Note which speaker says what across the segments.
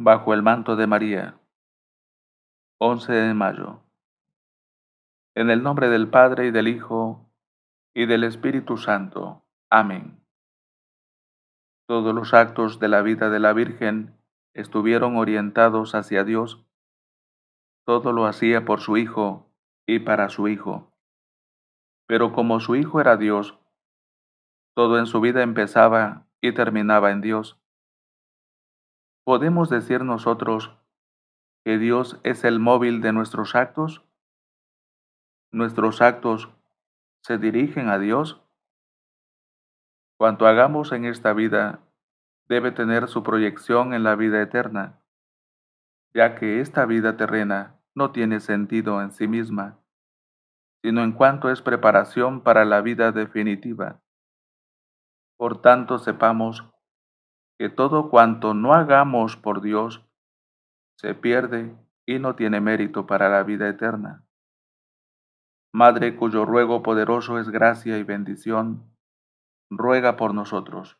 Speaker 1: Bajo el manto de María. 11 de mayo. En el nombre del Padre y del Hijo y del Espíritu Santo. Amén. Todos los actos de la vida de la Virgen estuvieron orientados hacia Dios. Todo lo hacía por su Hijo y para su Hijo. Pero como su Hijo era Dios, todo en su vida empezaba y terminaba en Dios ¿Podemos decir nosotros que Dios es el móvil de nuestros actos? ¿Nuestros actos se dirigen a Dios? Cuanto hagamos en esta vida debe tener su proyección en la vida eterna, ya que esta vida terrena no tiene sentido en sí misma, sino en cuanto es preparación para la vida definitiva. Por tanto, sepamos que todo cuanto no hagamos por Dios se pierde y no tiene mérito para la vida eterna. Madre cuyo ruego poderoso es gracia y bendición, ruega por nosotros.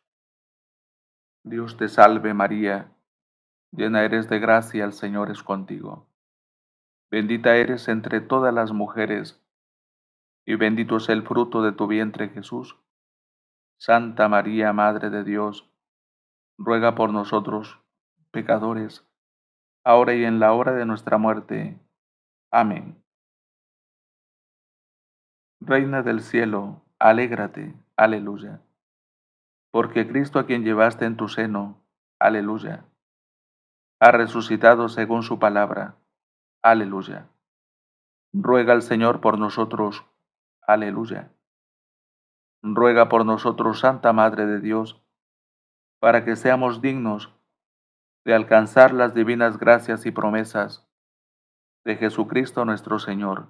Speaker 1: Dios te salve María, llena eres de gracia, el Señor es contigo. Bendita eres entre todas las mujeres, y bendito es el fruto de tu vientre Jesús. Santa María, Madre de Dios, ruega por nosotros, pecadores, ahora y en la hora de nuestra muerte. Amén. Reina del cielo, alégrate, aleluya. Porque Cristo a quien llevaste en tu seno, aleluya, ha resucitado según su palabra, aleluya. Ruega al Señor por nosotros, aleluya. Ruega por nosotros, Santa Madre de Dios, para que seamos dignos de alcanzar las divinas gracias y promesas de Jesucristo nuestro Señor.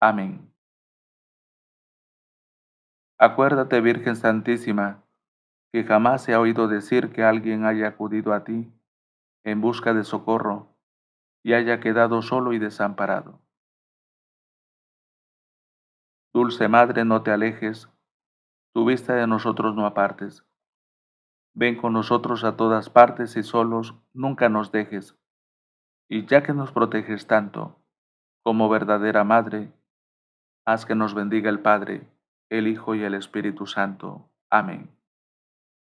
Speaker 1: Amén. Acuérdate, Virgen Santísima, que jamás se ha oído decir que alguien haya acudido a ti en busca de socorro y haya quedado solo y desamparado. Dulce Madre, no te alejes, tu vista de nosotros no apartes Ven con nosotros a todas partes y solos nunca nos dejes. Y ya que nos proteges tanto, como verdadera Madre, haz que nos bendiga el Padre, el Hijo y el Espíritu Santo. Amén.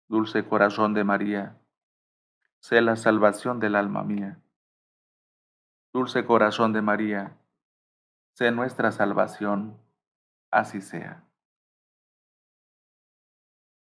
Speaker 1: Dulce corazón de María, sé la salvación del alma mía. Dulce corazón de María, sé nuestra salvación, así sea.